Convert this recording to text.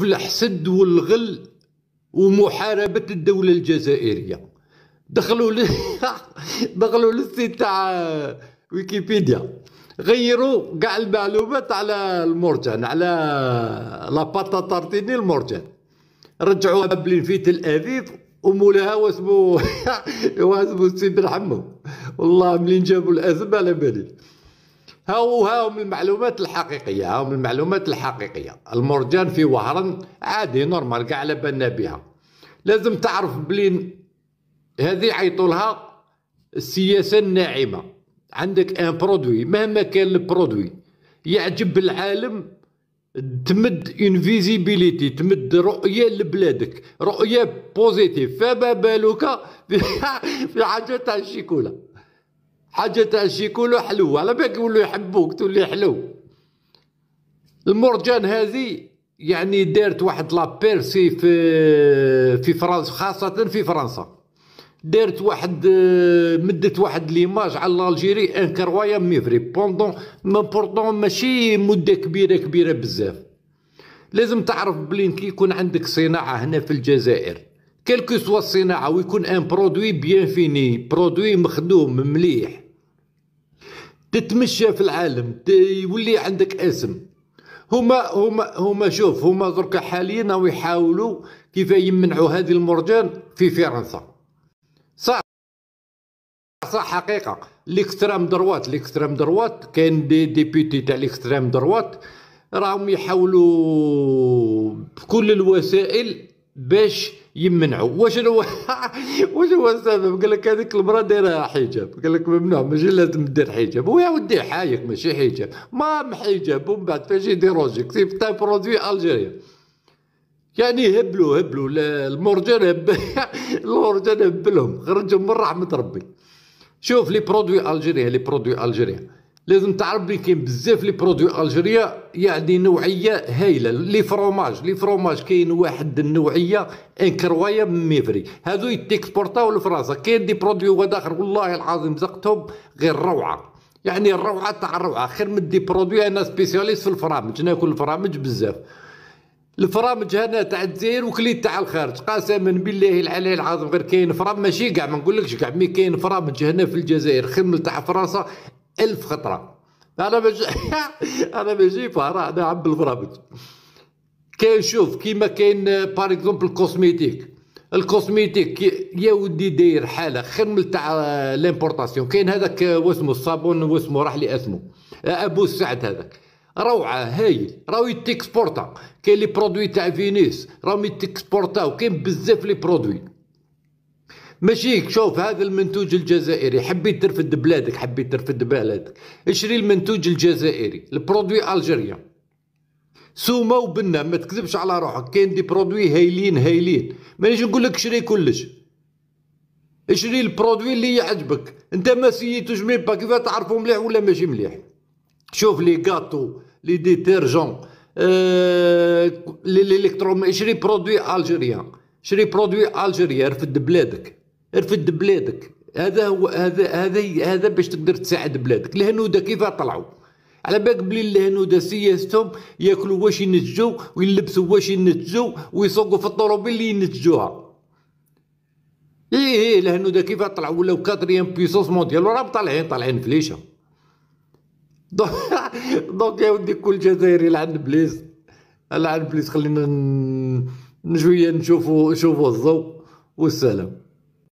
في الحسد والغل ومحاربة الدولة الجزائرية دخلوا ل... دخلوا للسيت تاع ويكيبيديا غيروا كاع المعلومات على المرجان على لاباتا تارتيني المرجان رجعوها تل الابيب ومولاها واسمو واسمو السيد الحمو والله ملين جابوا الازمه على بالي ها هو من المعلومات الحقيقيه ها من المعلومات الحقيقيه المرجان في وهران عادي نورمال كاع على بالنا بها لازم تعرف بلي هذه عيطولها السياسه الناعمه عندك ان برودوي مهما كان البرودوي يعجب العالم تمد انفيزيبيليتي تمد رؤيه لبلادك رؤيه بوزيتيف فما بالك في حاجه تاع الشيكولا حاجه تاع شي كله حلو على بالك يقولوا يحبوك تولي حلو المرجان هذه يعني دارت واحد لابيرسي في في فرنسا خاصه في فرنسا دارت واحد مدت واحد ليماج على الجيري انكروايا ميفري بوندون ما بوردون ماشي مده كبيره كبيره بزاف لازم تعرف بلين كي يكون عندك صناعه هنا في الجزائر كيلكو سوا الصناعه ويكون ان برودوي بيان فيني برودوي مخدوم مليح تتمشى في العالم يولي عندك اسم هما هما هما شوف هما دركا حاليا راهو يحاولوا كيف يمنعوا هذه المرجان في فرنسا صح صح حقيقه ليكستريم دروات ليكستريم دروات كاين دي ديبيتي تاع ليكستريم دروات راهم يحاولوا بكل الوسائل باش يمنعوا واش هو واش هو السبب قال لك هذيك المراه دايره حجاب قال لك ممنوع ماشي لازم دير حجاب ويا ودي حايك ماشي حجاب ما حجاب ومن بعد فاش يدير روجيك سي تاع برودوي الجيريا يعني هبلوا هبلوا المرجان هب المرجان هبلهم خرجهم من رحمه ربي شوف لي برودوي الجيريا لي برودوي الجيريا لازم تعرف بلي كاين بزاف لي برودوي الجيريا يعني نوعيه هايله لي فروماج لي فروماج كاين واحد النوعيه انكرويا ميفري هادو يتيكسبورتاو لفرنسا كاين دي برودوي واحد والله العظيم زقتهم غير روعه يعني الروعه تاع الروعه خير من دي برودوي انا سبيسياليست في الفرامج ناكل الفرامج بزاف الفرامج هنا تاع الجزائر وكليت تاع الخارج قسما بالله العلي العظيم غير كاين فرام ماشي كاع ما نقولكش كاع مي كاين فرامج هنا في الجزائر خير من تاع فرنسا ألف خطرة أنا بجي أنا بجي فهرا أنا عم كاين شوف كيما كاين باغ آه، اكزومبل الكوسميتيك الكوسميتيك يا ودي داير حاله خير من تاع آه، ليمبورطاسيون كاين هذاك آه، واسمو الصابون واسمو راح لي اسمو ابو السعد هذاك روعه هايل راهو يتيكسبورتا كاين لي برودوي تاع فينيس راهم يتيكسبورتاو كاين بزاف لي برودوي ماشيك شوف هذا المنتوج الجزائري حبيت ترفد بلادك حبيت ترفد بلادك اشري المنتوج الجزائري البرودوي الجيريا سومه وبنا ما تكذبش على روحك كاين دي برودوي هايلين هايلين مانيش نقول لك شري كلش اشري البرودوي اللي يعجبك انت ما سيتوش مي با كيف تعرفو مليح ولا ماشي مليح شوف لي غاتو لي ديتيرجون آه... لي الكترو اشري برودوي الجيريان شري برودوي الجيريا رفد بلادك ارفد بلادك هذا هو هذا هذا هذا باش تقدر تساعد بلادك الهنوده كيف طلعوا على بالك بلي الهنوده سياستهم ياكلوا واش ينتجوا ويلبسوا واش ينتجوا ويسوقوا في الطروبيل اللي ينتجوها ايه ايه الهنوده كيف طلعوا ولاو كاتريان بيسوس مونديال وراهم طالعين طالعين فليشه دونك يا ودي كل جزائري لعند بليز لعند بليز خلينا شويه نشوفوا نشوفوا الضوء والسلام